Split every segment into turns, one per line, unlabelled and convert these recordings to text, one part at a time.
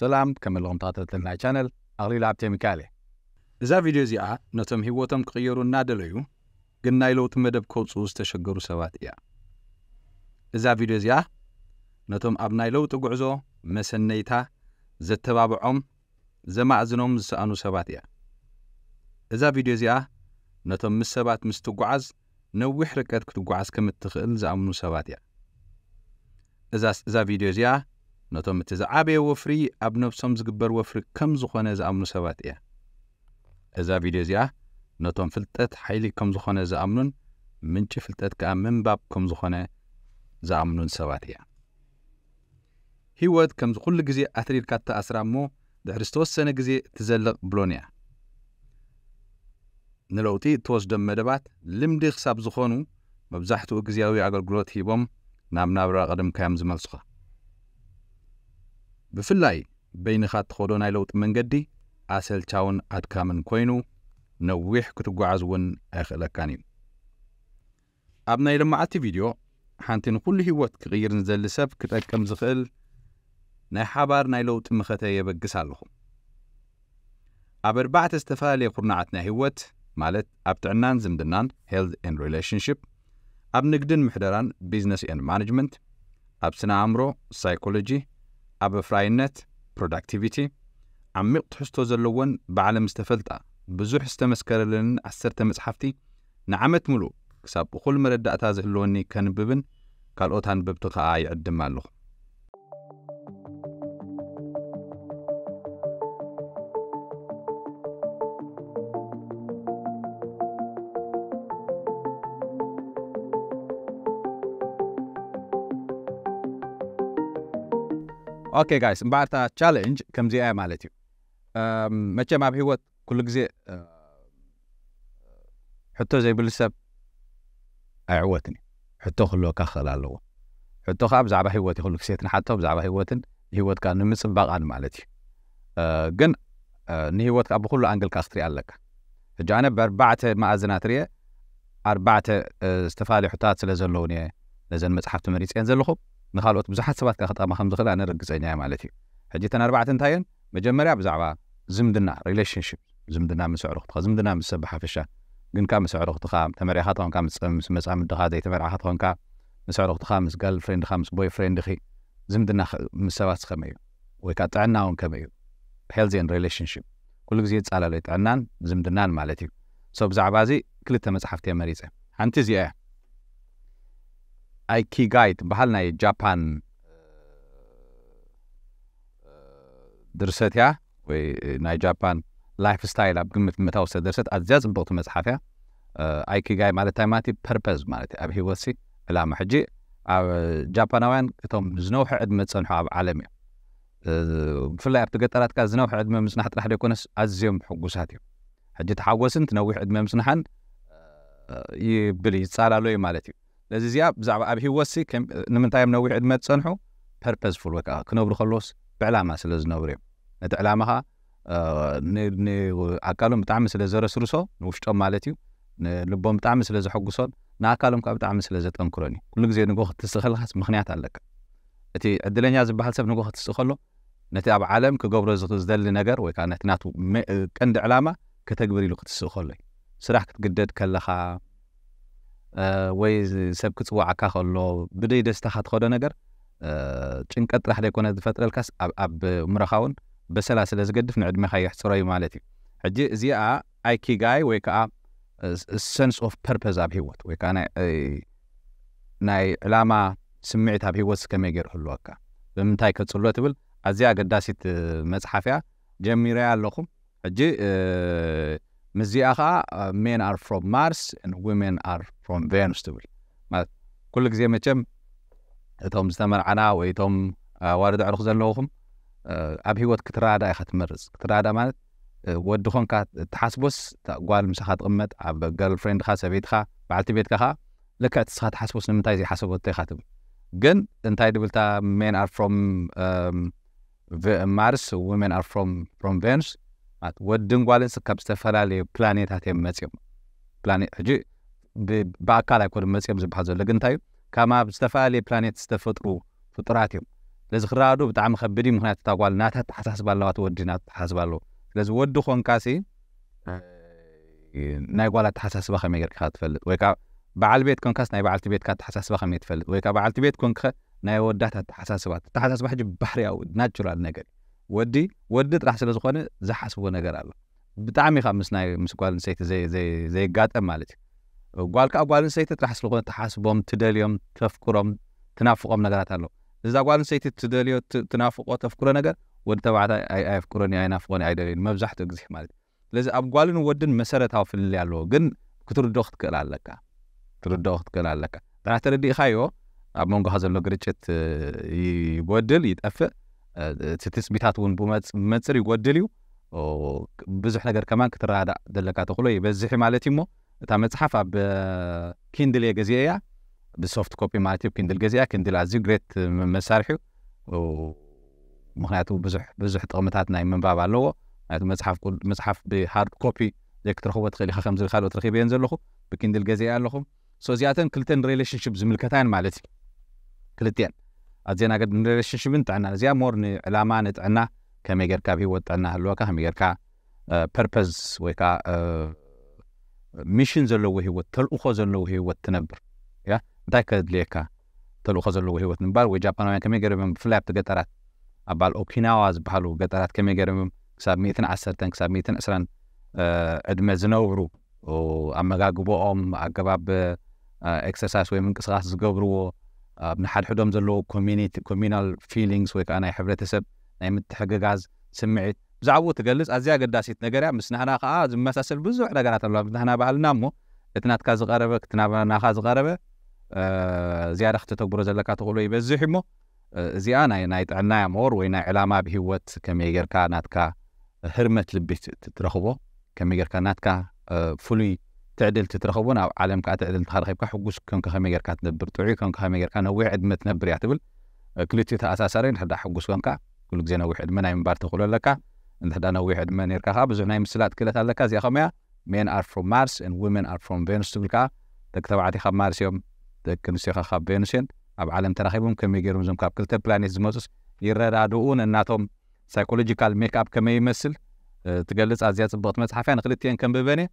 ሰላም ከም ኣለኹም ናይ ቻነል ኣቕሊሉ ሃብተ ሚካኤል እየ እዛ ቪድዮ እዚኣ ነቶም ሂወቶም ክቕየሩ እናደለዩ ግን ናይ ለውጢ መደብ ከውፅኡ ዝተሸገሩ ሰባት እያ እዛ ቪድዮ እዚኣ ነቶም ኣብ ናይ ለውጢ ጉዕዞ መሰነይታ ዘተባብዖም ዘማእዝኖም ዝሰኣኑ ሰባት እያ እዛ ቪድዮ እዚኣ ነቶም ምስ ሰባት ምስ ትጓዓዝ ነዊሕ ርቀት ክትጓዓዝ ከም እትኽእል ዝኣምኑ ሰባት እያ እዛ ቪድዮ እዚኣ ነቶም እቲ ዝዓበየ ወፍሪ ኣብ ነብሶም ዝግበር ወፍሪ ከም ዝኾነ ዝኣምኑ ሰባት እያ እዛ ቪድዮ እዚኣ ነቶም ፍልጠት ሓይሊ ከም ዝኾነ ዝኣምኑን ምንጪ ፍልጠት ከዓ ምንባብ ከም ዝኾነ ዝኣምኑን ሰባት እያ ህይወት ከምዚ ኩሉ ግዜ ኣትሪድካ እተኣስራ እሞ ድሕሪ ዝተወሰነ ግዜ እትዘልቕ ብሎን እያ ንለውጢ እትወስዶም መደባት ልምዲ ክሳብ ዝኾኑ መብዛሕትኡ ግዜያዊ ኣገልግሎት ሂቦም ናብ ናብራ ቐደምካዮም ዝመልሱኻ ብፍላይ በይንኻ እትኸዶ ናይ ለውጢ መንገዲ ኣሰልቻውን ኣድካምን ኮይኑ ነዊሕ ክትጓዓዝ እውን ኣይኽእለካን እዩ ኣብ ናይ ልማዓቲ ቪድዮ ሓንቲ ንኩሉ ህይወት ክቕይር ንዘሊ ሰብ ክጠቅም ዝኽእል ናይ ሓባር ናይ ለውጢ ምኸተ የበግስ ኣለኹ ኣብ ኣርባዕተ ዝተፈላለየ ኩርናዓት ናይ ህይወት ማለት ኣብ ጥዕናን ዝምድናን ሄልት ኤን ሪላሽንሽፕ ኣብ ንግድን ምሕደራን ቢዝነስ ኤን ማናጅመንት ኣብ ስነ ኣእምሮ ሳይኮሎጂ ኣብ ኣፍራይነት ፕሮዳክቲቪቲ ዓሚቕ ትሕዝቶ ዘለዎን ብዓለም ዝተፈልጣ ብዙሕ ዝተመስከረለንን ዓሰርተ መፅሓፍቲ ንዓመት ሙሉእ ክሳብ እኹል መረዳእታ ዝህልወኒ ከንብብን ካልኦት ኣንበብቲ ከዓ ይዕድም ኣለኹ ኦኬ ጋይስ እምበኣርታ ቻለንጅ ከምዚኣ ማለት እዩ መቸም ኣብ ሂወት ኩሉ ግዜ ሕቶ ዘይብሉ ሰብ ኣይዕወትን እዩ ሕቶ ክህልወካ ክኽእል ኣለዎ ሕቶ ከዓ ብዛዕባ ሂወት ይክእሉ ግዜ ትንሓቶ ብዛዕባ ሂወትን ሂወትካ ንምፅባቃን ማለት እዩ ግን ንሂወትካ ብኩሉ ኣንግልካ ክትሪኢ ኣለካ ሕጂ ኣነ ብኣርባዕተ ማእዝናት ርየ ኣርባዕተ ዝተፈላለዩ ሕቶታት ስለ ዘለውን እየ ነዘን መፅሓፍቲ መሪፅአን ዘለኹም نخالوت بزحت سبات كخطا ما خمس خلا نرجع زين يا مالتي حجيت أنا أربعة تنتين مجمرة بزعبا زمدنا ريليشن شيب زمدنا من سعر خطخ زمدنا من سبحة في الشا قن كام سعر خطخ تمر يحطون كام مس مس عم ده هذا يتمر يحطون كام من سعر خطخ مس قال فريند خمس بوي فريند خي زمدنا خ... من سبات خميو ويكات عناهم كميو هيلزين ريليشن شيب كل جزء على ليت عنان زمدنا مالتي سو بزعبا زي كل تمس حفتي مريزة ኣይኪጋይ ትበሃል ናይ ጃፓን ድርሰት እያ ወይ ናይ ጃፓን ላይፍ ስታይል ኣብ ግምት ብምእታዊ ዝተደርሰት ኣዝያ ፅብቕቲ መፅሓፍ እያ ኣይኪጋይ ማለት እንታይ ማለት እዩ ፐርፐዝ ማለት እዩ ኣብ ሂወት ሲ ዕላማ ሕጂ ኣብ ጃፓናውያን እቶም ዝነውሐ ዕድመ ዝፀንሑ ኣብ ዓለም እዮም ብፍላይ ኣብቲ ገጠራትካ ዝነውሐ ዕድመ ምፅናሕ ጥራሕ ደይኮነስ ኣዝዮም ሕጉሳት እዮም ሕጂ ተሓወስን ትነዊሕ ዕድመ ምፅናሓን ይብል ይፃላሎ እዩ ማለት እዩ ስለዚ እዚኣ ብዛዕባ ኣብ ሂወሲ ንምንታይ እዮም ነዊሕ ዕድመ ዝፀንሑ ፐርፐዝፉል ወይ ከዓ ክነብሩ ከለዎስ ብዕላማ ስለ ዝነብሩ እዮም ነቲ ዕላማ ከዓ ንኣካሎም ብጣዕሚ ስለ ዘረስርሶ ንውሽጦም ማለት እዩ ንልቦም ብጣዕሚ ስለ ዘሐጉሶን ንኣካሎም ከዓ ብጣዕሚ ስለ ዘጠንክሮን እዩ ኩሉ ግዜ ንጎ ክትስእ ከለካስ ምክንያት ኣለካ እቲ ዕድለኛ ዝበሃል ሰብ ንጎ ክትስእ ከሎ ነቲ ኣብ ዓለም ክገብሮ ዝደሊ ነገር ወይ ከዓ ነቲ ናቱ ቀንዲ ዕላማ ከተግብር ኢሉ ክትስእ ከሎ እዩ ስራሕ ክትግደድ ከለካ ወይ ሰብ ክፅዋዓካ ከሎ ብደይ ደስታካ ትኸዶ ነገር ጭንቀት ጥራሕ ደይኮነ ዝፈጥረልካስ ኣብ ምረኻ እውን በሰላ ስለ ዝገድፍ ንዕድሜካ ይሕፅሮ እዩ ማለት እዩ ሕጂ እዚኣ ኣይኪጋይ ወይ ከዓ ሰንስ ኦፍ ፐርፐዝ ኣብ ሂወት ወይ ከዓ ናይ ዕላማ ስምዒት ኣብ ሂወት ስከመይ ገይሩ ክህልወካ ብምንታይ ከፅሎ ትብል ኣዝያ ኣገዳሲት መፅሓፍ እያ ጀሚርያ ኣለኹም ሕጂ ምዚኣ ከዓ ሜን ኣር ፍሮም ማርስ ወሜን ኣር ፍሮም ቬኑስ ትብል ማለት ኩሉ ግዜ መቸም እቶም ዝተመርዓና ወይ እቶም ዋርድ ዕርኩ ዘለኹም ኣብ ሂወት ክትራዳ ኢካ ትመርፅ ክትራዳ ማለት ወዲ ኮንካ እትሓስቦስ ጓል ምሳኻ ትቕመጥ ኣብ ገርልፍሬንድካ ሰበይትካ በዓልቲ ቤትካ ከዓ ልክዕ ትስኻ ትሓስቦስ ንምንታይ ዘይሓሰበቶ ኢካ ትብል ግን እንታይ ድብልታ ሜን ኣር ፍሮም ማርስ ወሜን ኣር ፍሮም ቬኑስ ማለት ወድን ጓልን ካብ ዝተፈላለዩ ፕላኔታት እዮም መፅኦም ፕላኔት ሕጂ ብኣካል ኣይኮኑ መፅኦም ዝበሃል ዘሎ ግን እንታይ እዩ ካብ ኣብ ዝተፈላለየ ፕላኔት ዝተፈጥሩ ፍጡራት እዮም ስለዚ ክረኣዱ ብጣዕሚ ከቢድ እዩ ምክንያት እታ ጓል ናታ ተሓሳስባ ኣለዋ ተወዲ ና ተሓሳስባ ኣለዎ ስለዚ ወዲ ኮንካሲ ናይ ጓል ኣተሓሳስባ ከመይ ጌርካ ትፈልጥ ወይ ከዓ በዓል ቤት ኮንካስ ናይ በዓልቲ ቤትካ ተሓሳስባ ከመይ ትፈልጥ ወይ ከዓ በዓልቲ ቤት ኮንከ ናይ ወዳት ኣተሓሳስባ ተሓሳስባ ሕጂ ባህርያዊ ናቹራል ነገር እዩ ወዲ ወዲ ጥራሕ ስለ ዝኾነ ዝሓስቦ ነገር ኣሎ ብጣዕሚ ኢኻ ምስ ናይ ምስ ጓል ንሰይቲ ዘይጋጠም ማለት እዩ ጓል ከዓ ጓል ንሰይቲ ጥራሕ ስለኾነ ትሓስቦም ትደልዮም ተፍክሮም ትናፍቆም ነገራት ኣለዉ እዛ ጓል ንሰይቲ ትደልዮ ትናፍቆ ተፍክሮ ነገር ወዲ ተባዕታ ኣይፍክሮን ኣይናፍቆን ኣይደልዩን መብዛሕትኡ ግዜ ማለት እዩ ስለዚ ኣብ ጓልን ወድን መሰረታዊ ፍልል ኣለዎ ግን ክትርድ ክትክእል ኣለካ ክትርድኦ ክትክእል ኣለካ ጥራሕ ንሕተረዲእካዮ ኣብ መንጎካ ዘሎ ግርጭት ይጎድል ይጠፍእ እቲ ትፅቢታት እውን ብመፅር ይጎድል እዩ ብዙሕ ነገር ከማን ክትረዳእ ዘለካ ተኽእሎ ይበዝሕ ማለት እዩ እሞ እታ መፅሓፍ ኣብ ኪንድል እየ ገዚአ እያ ብሶፍት ኮፒ ማለት እዩ ኪንድል ገዚአ ኪንድል ኣዝዩ ግሬት መሳርሒ እዩ ምክንያቱ ብዙሕ ጥቕምታት ናይ ምንባብ ኣለዎ ምክንያቱ መፅሓፍ ብሃርድ ኮፒ ዘይክትረኽቦ ትኽእል ኢካ ከምዚ ካልኦት ረኪበየን ዘለኹ ብኪንድል ገዚአ ኣለኹም እዚኣተን ክልተን ሪሌሽንሽፕ ዝምልከታን ማለት እዩ ክልጥየን ኣዝና ኣገድ ንሪሌሽንሽፕን ጥዕና እዚኣ ሞር ንዕላማ ንጥዕና ከመይ ጌርካ ኣብ ጥዕና ሃልወካ ከመይ ጌርካ ፐርፐዝ ወይ ከዓ ሚሽን ዘለዎ ሂወት ተልእኮ ዘለዎ ሂወት ትነብር ያ እንታይ ከድልየካ ተልእኮ ዘለዎ ሂወት ንምባል ወይ ጃፓናውያን ከመይ ገረምም ብፍላይ ኣብቲ ገጠራት ኣባል ኦኪናዋ ዝበሃሉ ገጠራት ከመይ ገረምም ክሳብ 1ዓተ ክሳብ 120 ዕድመ ዝነብሩ ኣመጋግቦኦም ኣገባብ ኤክሰርሳይስ ወይ ምንቅስቃስ ዝገብርዎ بنحلحلهم زلو كوميونيتي كوميونال فيلينغز ويك انا حبرة سب نايم تحققاز سمعت بزعو تقلص ازيا قداسيت نغريا مسنحنا خا از مساسل بزو حدا غرات الله بنحنا بحالنا مو اتنات كاز غربه كتنابنا ناخاز غربه زياده خت تكبر زلكا تقولو يبزح مو زي انا نايت عنا مور وين علامه بهوت كم يغير كاناتكا هرمت لبيت تترخبو كم يغير كاناتكا فولي ትዕድል ትረኸቡን ኣብ ዓለምካ ትዕድል ተረኺብካ ሕጉስ ኮንካ ከመይ ጌርካ ትነብር ጥዑይ ኮንካ ከመይ ጌርካ ነዊሕ ዕድመ ትነብር እያ ትብል ክልቲኡ ተኣሳሳሪ ንሕዳ ሕጉስ ኮንካ ኩሉ ግዜ ነዊሕ ዕድመ ናይ ምንባር ተኽእሎ ኣለካ እንድሕዳ ነዊሕ ዕድመ ነርካ ከዓ ብዙሕ ናይ ምስላጥ ክእለት ኣለካ እዚኣ ከመያ ሜን ኣር ፍሮም ማርስ ን ወመን ኣር ፍሮም ቬኑስ ትብል ከዓ ደቂ ተባዕትዮ ካብ ማርስ እዮም ደቂ ኣንስትዮ ከዓ ካብ ቬኑስ እየን ኣብ ዓለም ተራኺቦም ከመይ ገይሮም እዞም ካብ ክልተ ፕላኔት ዝመፁስ ይረዳድኡን እናቶም ሳይኮሎጂካል ሜክኣፕ ከመይ ይመስል ትገልፅ ኣዝያ ፅብቕቲ መፅሓፍያ ንክልትኤን ከንብበን እየ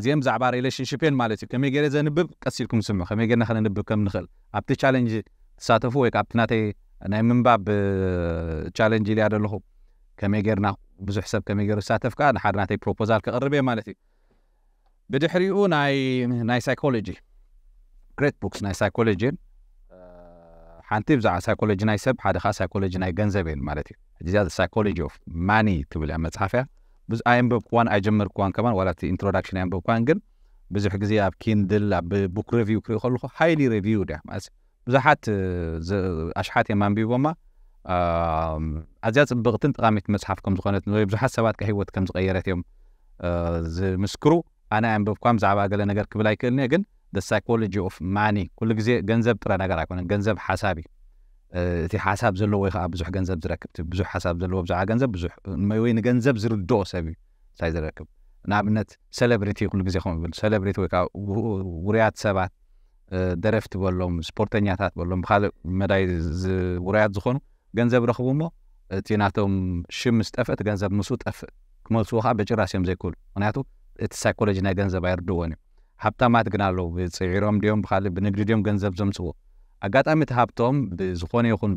እዚኦም ብዛዕባ ሪሌሽንሽፕ እየን ማለት እዩ ከመይ ገይረ ዘንብብ ቀሲ ኢልኩም ስምዑ ከመይ ጌርና ክነንብብ ከም ንኽእል ኣብቲ ቻለንጅ ትሳተፉ ወይ ከዓ ኣብቲ ናተይ ናይ ምንባብ ቻለንጅ ኢልያ ዘለኹ ከመይ ጌርና ብዙሕ ሰብ ከመይ ገይሩ ዝሳተፍ ከዓ ንሓደ ናተይ ፕሮፖዛል ክቐርብ እየ ማለት እዩ ብድሕሪኡ ናይ ሳይኮሎጂ ግሬት ቡክስ ናይ ሳይኮሎጂ እየን ሓንቲ ብዛዕባ ሳይኮሎጂ ናይ ሰብ ሓደ ከዓ ሳይኮሎጂ ናይ ገንዘብ እየን ማለት እዩ እዚኣ ሳይኮሎጂ ኦፍ ማኒ ትብል እያ መፅሓፍ እያ ኣይንበብክዋን ኣይጀመርክዋን ከማ ዋላ እቲ ኢንትሮዳክሽን ኣይንበብክዋን ግን ብዙሕ ግዜ ኣብ ኪንድል ኣብ ቡክ ሬቪው ክሪኢ ከልኩ ሃይሊ ሬቪው ድያ ማለት ብዙሓት ኣሽሓት እየ ማንቢቦማ ኣዝያ ፅብቕትን ጠቃሚት መፅሓፍ ከም ዝኾነት ወይ ብዙሓት ሰባት ካብ ሂወት ከም ዝቀየረት እዮም ዝምስክሩ ኣነ ኣንበብኳን ብዛዕባ ገለ ነገር ክብል ኣይክእልኒ ግን ደ ሳይኮሎጂ ኦፍ ማኒ ኩሉ ግዜ ገንዘብ ጥረ ነገር ኣይኮነን ገንዘብ ሓሳብ እዩ እቲ ሓሳብ ዘለዎ ወይ ከዓ ብዙሕ ገንዘብ ዝረክብቲ ብዙሕ ሓሳብ ዘለዎ ብዛዕባ ገንዘብ ብዙሕ ወይ ንገንዘብ ዝርድኦ ሰብ እዩ እንታይ ዝረክብ ንኣብነት ሰለብሪቲ ኩሉ ግዜ ከም ይብል ሰለብሪቲ ወይ ከዓ ውርያት ሰባት ደረፍቲ በሎም ስፖርተኛታት በሎም ብካልእ መዳይ ውርያት ዝኾኑ ገንዘብ ረኽቡ እሞ እቲ ናቶም ሽም ምስ ጠፍእ እቲ ገንዘብ ምስ ጠፍእ ክመልስዎ ከዓ በጭራስ እዮም ዘይክብሉ ምክንያቱ እቲ ሳይኮሎጂ ናይ ገንዘብ ኣይርድእዎን እዮም ሃብታማት ግን ኣለዉ ብፅዒሮም ድዮም ብካልእ ብንግዲ ድዮም ገንዘብ ዘምፅዎ ኣጋጣሚ እቲ ሃብቶም ብዝኾነ ይኹን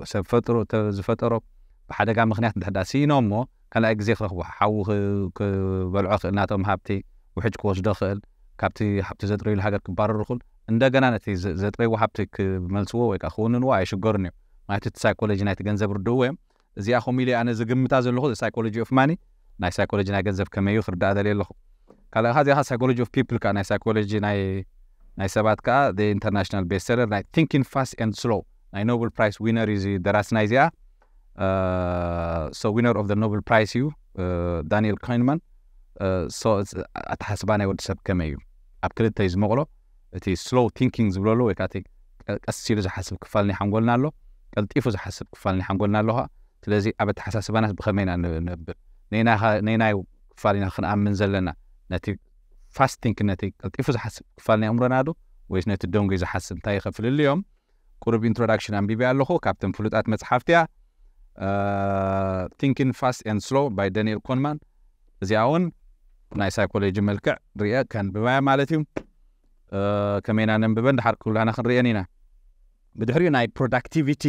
ብሰብ ፈጥሮ ዝፈጠሮ ብሓደጋ ምክንያት ድሕዳ ሲኢኖ እሞ ካልኣይ ግዜ ክረኽቡ ሓዊ ክበልዖ ክእል ናቶም ሃብቲ ውሕጅ ክወስዶ ክእል ካብቲ ሃብቲ ዘጥረዩሉ ሃገር ክባረር ይኽእል እንደገና ነቲ ዘጥረይዎ ሃብቲ ክመልፅዎ ወይ ከዓ ክውንንዎ ኣይሽገሩን እዮም ማለት እቲ ሳይኮሎጂ ናይቲ ገንዘብ ርድእዎ እዮም እዚኣ ከምኡ ኢሉ ኣነ ዝግምታ ዘለኹ ሳይኮሎጂ ኦፍ ማኒ ናይ ሳይኮሎጂ ናይ ገንዘብ ከመይ እዩ ክርዳእ ዘልየ ኣለኹ ካልእ ካዚኻ ሳይኮሎጂ ኦፍ ፒፕል ከዓ ናይ ሳይኮሎጂ ናይ ናይ ሰባት ከዓ ደ ኢንተርናሽናል ቤስትሰለር ናይ ቲንኪንግ ፋስት ኤንድ ስሎ ናይ ኖብል ፕራይስ ዊነር እዩ ደራስና እዚኣ ሶ ዊነር ኦፍ ኖብል ፕራይስ እዩ ዳንኤል ኮይንማን ሶ ኣተሓስባ ናይ ወዲ ሰብ ከመይ እዩ ኣብ ክልተ እዩ ዝመቕሎ እቲ ስሎ ቲንኪንግ ዝብሎ ኣሎ ወይ ከዓ ቀስ ኢሉ ዝሓስብ ክፋልኒ ሓንጎልና ኣሎ ቀልጢፉ ዝሓስብ ክፋልኒ ሓንጎልና ኣለካ ስለዚ ኣብ ኣተሓሳስባናት ብከመይ ኢና ንነብር ነይናይ ክፋል ኢና ክንኣምን ዘለና ነቲ ፋስቲንግ ነቲ ቀልጢፉ ዝሓስብ ክፋል ናይ እምሮና ዶ ወይስ ነቲ ደንጎ ዝሓስብ እንታይ ይኸፍልሉ እዮም ቁሩብ ኢንትሮዳክሽን ኣንቢብ ኣለኹ ካብቶም ፍሉጣት መፅሓፍቲ እያ ቲንኪን ፋስት ኤን ስሎ ባይ ዳንኤል ኮንማን እዚኣ እውን ናይ ሳይኮሎጂ መልክዕ ርአ ከንብባያ ማለት እዩ ከመይና ነንብበ ንዳሓር ክብላና ክንርአን ኢና ብድሕሪኡ ናይ ፕሮዳክቲቪቲ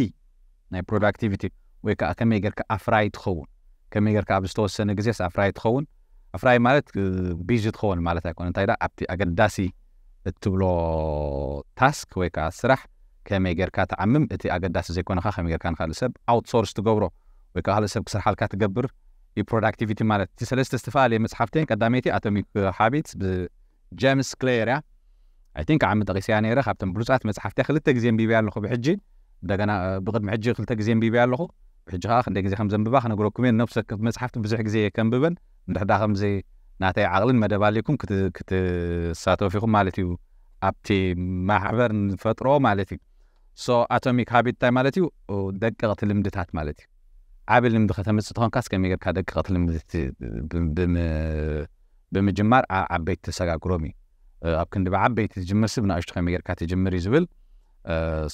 ናይ ፕሮዳክቲቪቲ ወይ ከዓ ከመይ ጌርካ ኣፍራይ ትኸውን ከመይ ጌርካ ኣብ ዝተወሰነ ግዜስ ኣፍራይ ትኸውን فراي مالت آه، بيجت خون مالت اكون انت دا ابتي اگر داسي تبلو تاسك ويكا سرح كما يغير كات عمم اتي اگر داسي زي كون خا كما يغير كان خالصب اوت سورس تو غبرو ويكا خالصب سرح حال كات غبر اي برودكتيفيتي مالت تي سلسله استفال مصحفتين قداميتي اتوميك هابيتس جيمس كلير اي ثينك عم تغسي يعني رخ ابتم بلوسات مصحفتي خلت تكزيم بيبي على الخو بحجي دغنا آه، بغد محجي خلت تكزيم بيبي على الخو بحجي خا خندي زي خمزن بباخ نقولكم نفسك مصحفتي بزح زي كم ببن እንድሕዳ ከምዚ ናተይ ዓቕልን መደባሊኩም ክትሳተፉ ኢኹም ማለት እዩ ኣብቲ ማሕበር ንፈጥሮ ማለት እዩ ሶ ኣቶሚክ ሃቢት እንታይ ማለት እዩ ደቀቕቲ ልምድታት ማለት እዩ ዓብ ልምዲ ከተምፅእ ትኾንካስ ከመይ ጌርካ ደቀቕቲ ልምዲ ብምጅማር ዓበይቲ ተሰጋግሮም እዩ ኣብ ክንዲ ብዓበይቲ ትጅምር ስብ ንኣሽቱ ከመይ ጌርካ ትጅምር እዩ ዝብል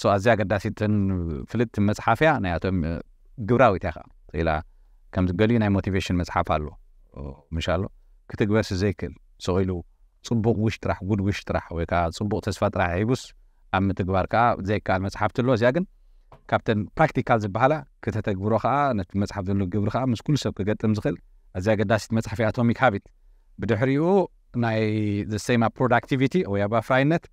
ሶ ኣዝያ ኣገዳሲትን ፍልጥቲ መፅሓፍ እያ ናያቶም ግብራዊት እያ ከዓ ኢላ ከምዚ ገሊኡ ናይ ሞቲቬሽን መፅሓፍ ኣለዎ ምሻሎ ክትግበስ ዘይክእል ሰቂሉ ፅቡቅ ውሽ ጥራሕ ጉድ ውሽ ጥራሕ ወይ ከዓ ፅቡቅ ተስፋ ጥራሕ ሂቡስ ኣብ ምትግባር ከዓ ዘይከኣል መፅሓፍቲ ኣለዎ እዚኣ ግን ካብተን ፕራክቲካል ዝበሃላ ክተተግብሮ ከዓ ነቲ መፅሓፍ ዘሎ ግብሪ ከዓ ምስ ኩሉ ሰብ ክገጥም ዝኽእል እዚ ኣገዳሲት መፅሓፍ ኣቶሚክ ሃቢት ብድሕሪኡ ናይ ዘሰማ ፕሮዳክቲቪቲ ወይ ኣባፍራይነት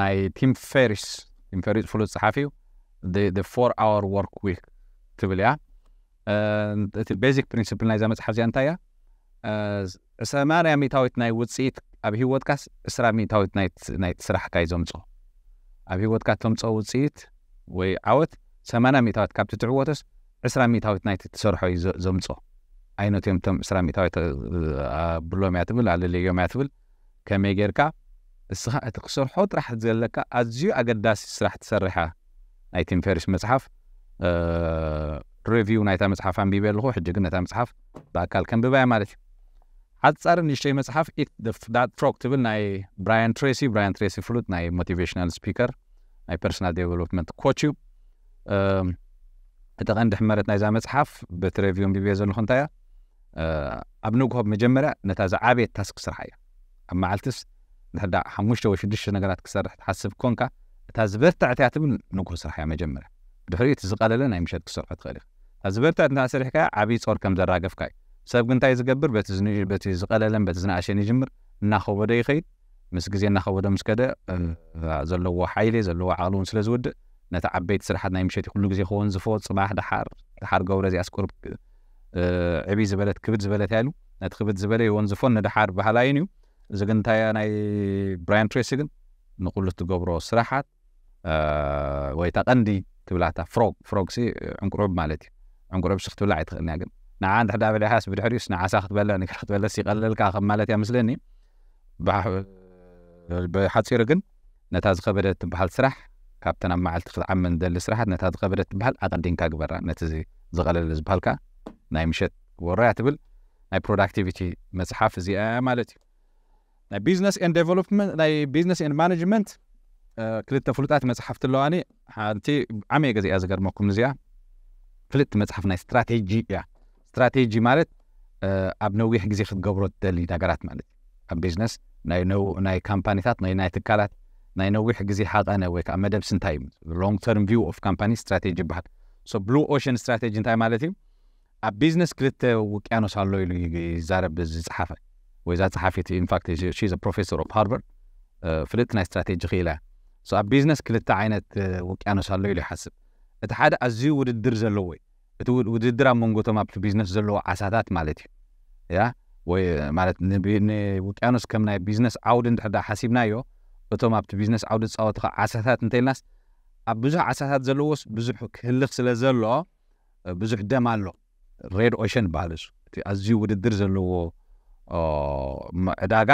ናይ ቲም ፌሪስ ቲም ፌሪስ ፍሉጥ ፀሓፍ እዩ ፎር ኣወር ወርክ ዊክ ትብል እያ እቲ ቤዚክ ፕሪንስፕል ናይ ዘመፅሓ እዚኣ እንታይ እያ ሰማንያ ሚእታዊት ናይ ውፅኢት ኣብ ሂወትካስ እስራ ሚእታዊት ናይቲ ስራሕካ እዩ ዘምፅኦ ኣብ ሂወትካ ተምፅኦ ውፅኢት ወይ ዓወት ሰማንያ ሚእታዊት ካብቲ ትዕወተስ ዕስራ ሚእታዊት ናይቲ ትሰርሖ እዩ ዘምፅኦ ዓይነት እዮም እቶም ዕስራ ሚእታዊት ኣብሎም እያ ትብል ኣለለዮም እያ ትብል ከመይ ጌርካ እስኻ እቲ ክሰርሖ ጥራሕ ዘለካ ኣዝዩ ኣገዳሲ ስራሕ ትሰርሐ ናይ ቲም ፈሪስ መፅሓፍ ሪቪው ናይታ መፅሓፍ አንቢበ ኣለኹ ሕጂ ግን ነታ መፅሓፍ ብኣካል ከንብባያ ማለት እዩ ሓፃር ንእሽተይ መፅሓፍ ኢት ዳት ፍሮክ ትብል ናይ ብራያን ትሬሲ ብራያን ትሬሲ ፍሉጥ ናይ ሞቲቬሽናል ስፒከር ናይ ፐርሶናል ዴቨሎፕመንት ኮች እዩ እቲ ቀንዲ ሕመረት ናይዛ መፅሓፍ በቲ ሬቪው ንቢብየ ዘለኹ እንታይ እያ ኣብ ንግሆ መጀመርያ ነታ ዝዓበየት ታስክ ስርሓ እያ ኣብ መዓልትስ ንሕዳ ሓሙሽተ ወይ ሽዱሽተ ነገራት ክሰርሕ ትሓስብ ኮንካ እታ ዝበርታዕትያ ትብል ንግሆ ስራሕ እያ መጀመርያ ብድሕሪኡ እቲ ዝቐለለ ናይ ምሸት ክሰርሖ ትኽእል ኢኻ ኣብ ዝበርታት እናእሰሪሕካ ዓብዪ ፆር ከም ዘራገፍካ እዩ ሰብ ግን እንታይ ዝገብር በቲ ዝቐለለን በቲ ዝነእሸን ይጅምር እናኸወደ ይኸይድ ምስ ግዜ እናኸወደ ምስ ከደ ዘለዎ ሓይሌ ዘለዎ ዓቕሊ እውን ስለ ዝውድእ ነቲ ዓበይቲ ስራሓት ናይ ምሸት ኩሉ ግዜ ክኸውን ዝፈፅማሕ ድሓር ድሓር ገብረ እዚኣ ስቁርብ ዕብይ ዝበለት ክብድ ዝበለት ያሉ ነቲ ክብድ ዝበለ ይወንዝፎን ንድሓር ባህላይን እዩ እዚ ግን እንታይ ናይ ብራያን ትሬሲ ግን ንኩሉ እትገብሮ ስራሓት ወይ ታ ቀንዲ ትብላታ ፍሮግ ፍሮግ ሲ ዕንቁርዑብ ማለት እዩ عن قرب شخص ولا عيتخ ناقم نا عند حدا بلا حاس بدو حريس نا عاس اخذ بلا نك اخذ بلا سي غلل كاخ مالت يا مسلني بح بحات سيرا قن نتاز خبرت بحال سرح كابتن اما عالت خد عمن دل سرحات نتاز خبرت بحال اغدين كاك برا نتزي زغلل زبحال كا ناي مشت ورا يعتبل ناي productivity مسحاف زي اه مالتي ناي business and development ناي business and management آه، كلتا فلوتات مسحفت اللواني حانتي عمي قزي ازغر موكم زيها ክልተ መፅሓፍ ናይ ስትራቴጂ እያ ስትራቴጂ ማለት ኣብ ነዊሕ ግዜ ክትገብሮ ትደሊ ነገራት ማለት እዩ ኣብ ቢዝነስ ናይ ካምፓኒታት ናይ ትካላት ናይ ነዊሕ ግዜ ሓቐነ ወይ ከዓ መደብስ እንታይ እዩ ሎንግ ተርም ቪው ኦፍ ካምፓኒ ስትራቴጂ ይበሃል ብሉ ኦሽን ስትራቴጂ እንታይ ማለት እዩ ኣብ ቢዝነስ ክልተ ውቅያኖስ ኣሎ ኢሉ ይዛረብ ዝፀሓፈ ወይ ዛ ፀሓፊት ኢንፋክት ፕሮፌሰር ኦፍ ሃርቨርድ ፍልጥቲ ናይ ስትራቴጂ ክኢላ ኣብ ቢዝነስ ክልተ ዓይነት ውቅያኖስ ኣሎ ኢሉ ይሓስብ እቲ ሓደ ኣዝዩ ውድድር ዘለዎ እዩ እቲ ውድድር ኣብ መንጎ እቶም ኣብቲ ቢዝነስ ዘለዎ ዓሳታት ማለት እዩ ያ ወይ ማለት ንውቅያኖስ ከም ናይ ቢዝነስ ዓውዲ እንድሕር ዳ ሓሲብናዮ እቶም ኣብቲ ቢዝነስ ዓውዲ ዝፃወቱ ከዓ ዓሳታት እንተይልናስ ኣብ ብዙሕ ዓሳታት ዘለዎስ ብዙሕ ክህልኽ ስለ ዘሎ ብዙሕ ደም ኣሎ ሬድ ኦሽን ይበሃል እሱ እቲ ኣዝዩ ውድድር ዘለዎ ዕዳጋ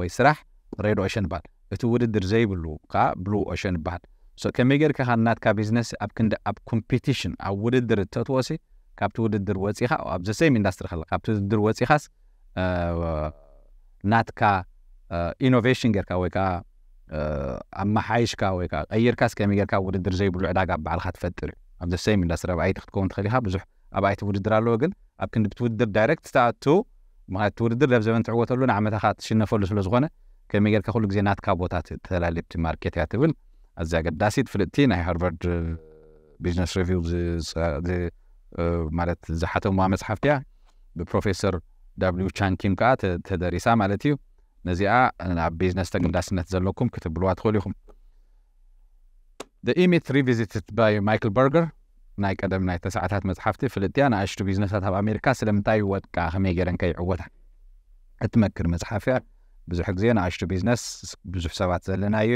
ወይ ስራሕ ሬድ ኦሽን ይበሃል እቲ ውድድር ዘይብሉ ከዓ ብሉ ኦሽን ይበሃል كمي جرك خانات كبزنس أب كند أب كومبيتيشن أو وددر تتوسي كابت وددر وتسيخ أو أب زسيم إندستر خلا كابت وددر وتسيخس ناتكا إنوفيشن جرك أو كا أما حايشكا أو كا أير كاس كمي جرك وددر زي بلو عداقة بعلها تفتر أب زسيم إندستر أب عيد تكون تخليها بزح أب عيد وددر على وجن أب كند بتوددر دايركت تاتو ما توددر لب زمن تعوت له نعمة خات شنفول سلوزغنة كمي جرك خلق زينات كابوتات تلا لبت ماركت يعتبر እዚ ኣገዳሲት ፍልጥቲ ናይ ሃርቫርድ ቢዝነስ ሪቪው ማለት ዝሓተምዋ መፅሓፍቲ እያ ብፕሮፌሰር ዳብሊው ቻንኪም ከዓ ተደሪሳ ማለት እዩ ነዚኣ ኣብ ቢዝነስ ተገዳስነት ዘለኩም ክትብልዋ ትኽእሉ ኢኹም ኢሚት ሪቪዚትድ ባይ ማይክል በርገር ናይ ቀደም ናይ ተሰዓታት መፅሓፍቲ ፍልጥ እያ ንኣሽቱ ቢዝነሳት ኣብ ኣሜሪካ ስለምንታይ ወጥቃ ከመይ ገረን ከይዕወታ እትመክር መፅሓፍ እያ ብዙሕ ግዜ ንኣሽቱ ቢዝነስ ብዙሕ ሰባት ዘለና እዩ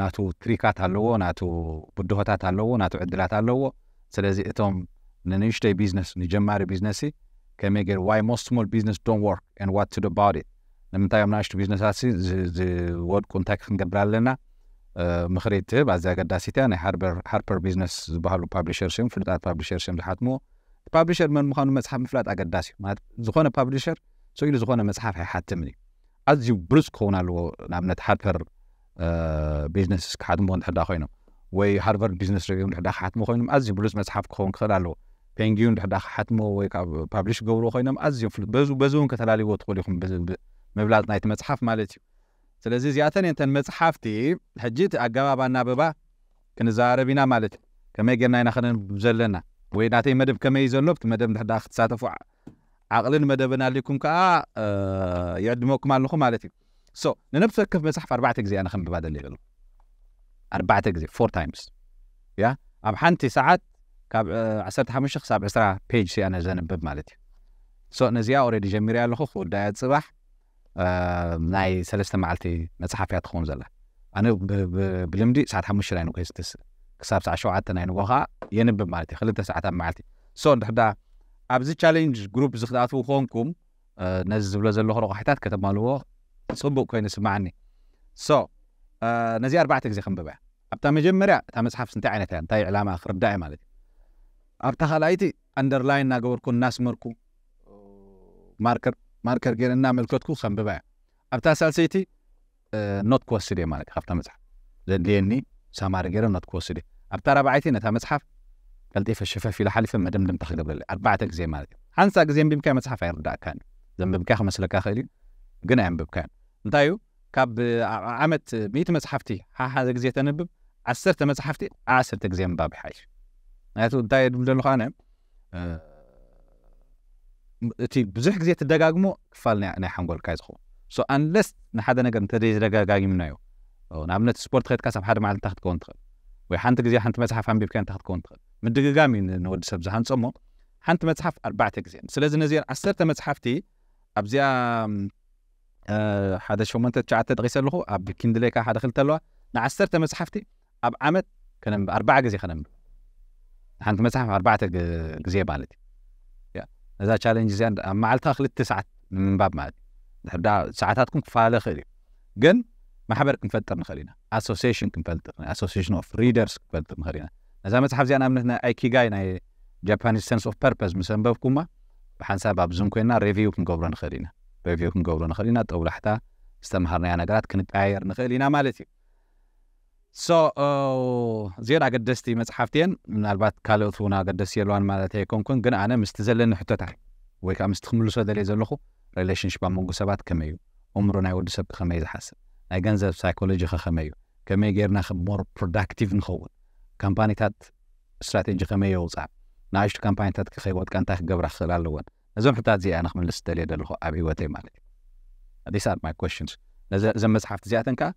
ናቱ ትሪካት ኣለዎ ናቱ ብድሆታት ኣለዎ ናቱ ዕድላት ኣለዎ ስለዚ እቶም ንንእሽተይ ቢዝነስ ንጀማሪ ቢዝነስ ከመይ ገር ዋይ ሞስት ስሞል ቢዝነስ ዶን ወርክ ን ዋት ቱ ባውት ኢት ንምንታይ እዮም ናእሽቲ ቢዝነሳት ዝወድቁ እንታይ ክንገብር ኣለና ምክሪ ትህብ ኣዝያ ኣገዳሲት እያ ናይ ሃርፐር ቢዝነስ ዝበሃሉ ፓብሊሸርስ እዮም ፍሉጣት ፓብሊሸርስ እዮም ዝሓትምዎ እቲ ፓብሊሸር መን ምዃኑ መፅሓፍ ምፍላጥ ኣገዳሲ እዩ ማለት ዝኾነ ፓብሊሸር ሰኢሉ ዝኾነ መፅሓፍ ኣይሓትምን እዩ ኣዝዩ ብሉፅ ክኸውን ኣለዎ ንኣብነት ሃርፐር ቢዝነስ ክሓትምዎ ንድሕዳ ኮይኖም ወይ ሃርቨርድ ቢዝነስ ሪቪው ንድሕዳ ክሓትሞ ኮይኖም ኣዝዩ ብሉፅ መፅሓፍ ክኸውን ክኽእል ኣለዎ ፔንግዩ ንድሕዳ ክሓትሞ ወይ ካብ ፓብሊሽ ገብርዎ ኮይኖም ኣዝዮም ፍሉጥ በዚ እውን ከተላለይዎ ትኽእሉ ኢኹም ምብላፅ ናይቲ መፅሓፍ ማለት እዩ ስለዚ እዚኣተን እየንተን መፅሓፍቲ ሕጂ እቲ ኣገባባ እናበባ ክንዘራረብ ኢና ማለት እዩ ከመይ ጌርና ኢና ክነንብብ ዘለና ወይ ናተይ መደብ ከመይ እዩ ዘሎ ብቲ መደብ ንድሕዳ ክትሳተፉ ዓቕልን መደብን ኣሊኩም ከዓ ይዕድመኩም ኣለኹ ማለት እዩ سو ننبذ كف مسح في اربعه اجزاء انا خمب بعد اللي قالوا اربعه اجزاء فور تايمز يا اب حنتي ساعات كاب 15 ክሳብ 20 ፔጅ እያ ዘንብብ ማለት እዩ ሶ ነዚኣ ኦረዲ ጀሚርያ ኣለኹ ክውዳያ ፅባሕ ናይ ሰለስተ መዓልቲ መፅሓፍ እያ ትኸውን ዘላ ኣነ ብልምዲ ሰዓት ሓሙሽተ ናይ ንጎ ዝትስእ ክሳብ ሰዓ ሸውዓተ ናይ ንጎ ከዓ የንብብ ማለት እዩ ክልተ ሰዓታት መዓልቲ ሶ እንድሕዳ ኣብዚ ቻሌንጅ ግሩፕ ዝክትኣትዉ ኮንኩም ነዚ ዝብሎ ዘለኹ ረቑሒታት ከተማልዎ ፅቡቅ ኮይኑ ስማዓኒ ሶ ነዚ ኣርባዕተ ግዜ ከም ብብያ ኣብታ መጀመርያ እታ መፅሓፍ እንታይ ዓይነት እያ እንታይ ዕላማ ክርዳእ እየ ማለት እዩ ኣብታ ካልኣይቲ ኣንደርላይን እናገበርኩ እናስመርኩ ማርከር ማርከር ገይረ እናመልከትኩ ከም ብባ እያ ኣብታ ሳልሰይቲ ኖት ክወስድ እየ ማለት እዩ ካብታ መፅሓፍ ዘድልየኒ ሳማሪ ገይረ ኖት ክወስድ እየ ኣብታ ረባዓይቲ ነታ መፅሓፍ ቀልጢፈ ሸፈፍ ኢላ ሓሊፈ መደምደምታ ክገብረለ ኣርባዕተ ግዜ ማለት እዩ ሓንሳ ግዜ ንቢብካ መፅሓፍ ኣይርዳእካን ዘንብብካ ክመስለካ ክእል እዩ ግን ኣየንብብካን እንታይ እዩ ካብ ዓመት ሚእቲ መፅሓፍቲ ሓሓደ ግዜ ተንብብ ዓሰርተ መፅሓፍቲ ዓሰርተ ግዜ ምባብ ይሓይሽ ምክንያቱ እንታይ ድብል ዘሎ ከዓነ እቲ ብዙሕ ግዜ ትደጋግሞ ክፋል ናይ ሓንጎልካ ይ ዝኸውን ሶ ኣንለስ ንሓደ ነገር ዝደጋጋጊምናዮ ንኣብነት ስፖርት ከድካ ሳብ ሓደ መዓልታ ክትከውን ትኽእል ወይ ሓንቲ ግዜ ሓንቲ መፅሓፍ ኣንቢብካ እንታ ክትከውን ትኽእል ምድግጋሚ ንወዲ ሰብ ዝሃንፀሞ ሓንቲ መፅሓፍ ኣርባዕተ ግዜ ስለዚ ነዚአን ዓሰርተ መፅሓፍቲ ኣብዚኣ هذا آه، شو من تتشعت تغسل له أب آه، كند ليك هذا خلته له نعسرت مسحفتي أب عمد كان أربعة جزي خنم هانت مسح أربعة جزي بالدي يا إذا تشالنج زين مع التاخل التسعة من باب ما هبدا ساعات تكون فعال خيري جن ما حبر نفتر نخلينا اسوسيشن كنفتر اسوسيشن اوف ريدرز كنفتر نخلينا اذا ما تحفزي انا من هنا اي كي جاي ناي جابانيز سنس اوف بيربز مسمبكم بحسب ابزون كنا ريفيو كنقبر نخلينا ብዕብኡ ክንገብሮ ንኽእል ኢና ጠውላሕታ ዝተምሃርናያ ነገራት ክንቀያየር ንኽእል ኢና ማለት እዩ ሶ እዚአን ኣገደስቲ መፅሓፍቲ እየን ምናልባት ካልኦት እውን ኣገደስቲ የልዋን ማለት ኣይኮንኩን ግን ኣነ ምስቲ ዘለኒ ሕቶታት ወይ ከዓ ምስቲ ክምልሶ ደልየ ዘለኹ ሪሌሽንሽፕ ኣብ መንጎ ሰባት ከመይ እዩ እምሮ ናይ ወዲሰብ ከመይ ዝሓስብ ናይ ገንዘብ ሳይኮሎጂ ኸ ከመይ እዩ ከመይ ጌርና ሞር ፕሮዳክቲቭ ንኸውን ካምፓኒታት ስትራቴጂ ከመይ የውፃእ ንኣሽቱ ካምፓኒታት ከኸይወጥቃ እንታይ ክገብራ ክኽእል ኣለወን لازم حتى تزي انا خمن لست ديال الخو ابي واتي مالك هذه سات ماي كويشنز لازم مسحف زياتنكا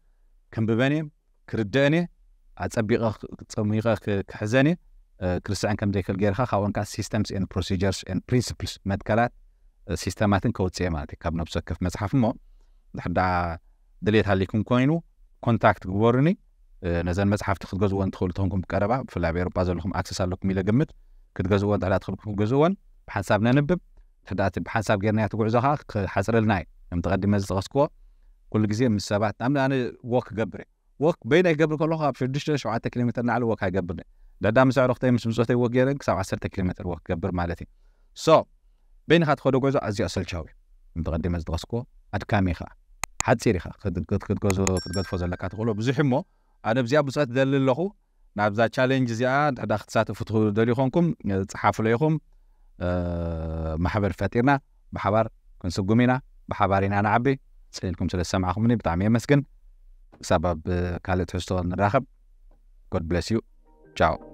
كم بباني كرداني اصبيغ تصميغ كحزاني كرسان كم ديك الغيرخه خاونكا سيستمز ان بروسيجرز ان برينسيبلز مدكلات سيستمات كود سي مالتي كاب نبسك كف مسحف مو لحدا دليت عليكم كوينو كونتاكت غورني نزل مسحف تخدغز وان تخلطونكم قربا في لابيرو بازلكم اكسس لكم الى جمت كتغزو وان تخلطكم غزو وان بحسابنا نبب ሕዳት ብሓንሳብ ጌርናያ ትጉዕዞ ከዓ ክሓፅረልና እዩ ከም ተቐዲመ ዝጠቐስክዎ ኩሉ ግዜ ምስ ሰባት ኣም ኣነ ዎክ ክገብር እየ ዎክ በይና ይገብር ከለኹ ኣብ ሽዱሽተ ሸውዓተ ኪሎ ሜትር ናዕሊ ዎክ ኣይገብርኒ ዳዳ ምስ ዕሮክተይ ምስ ምፆተይ ዎክ ገይረን ክሳብ 10 ኪሎ ሜትር ዎክ ክገብር ማለት እዩ ሶ በይኒካ ትኸዶ ጉዕዞ ኣዝዩ ኣሰልቻዊ እዩ ተቐዲመ ዝጠቐስክዎ ኣድካሚ ከዓ ሓፂር ኢኻ ክትገድፎ ዘለካ ትኽእሎ ብዙሕ እሞ ኣነ ብዚኣ ብፅት ደሊ ኣለኹ ናብዛ ቻሌንጅ እዚኣ ዳዳ ክትሳተፉ ትደልዩ ደልዩ ኮንኩም ፅሓፍለይኹም ማሕበር ፈጢርና ብሓባር ክንስጉም ኢና ብሓባር ኢና ንዓቢ ስልኢልኩም ስለ ዝሰማዕኹምኒ ብጣዕሚ የመስግን ክሳብ ኣብ ካልእ ትሕዝቶ ንራኸብ ጎድ ብለስ እዩ ቻው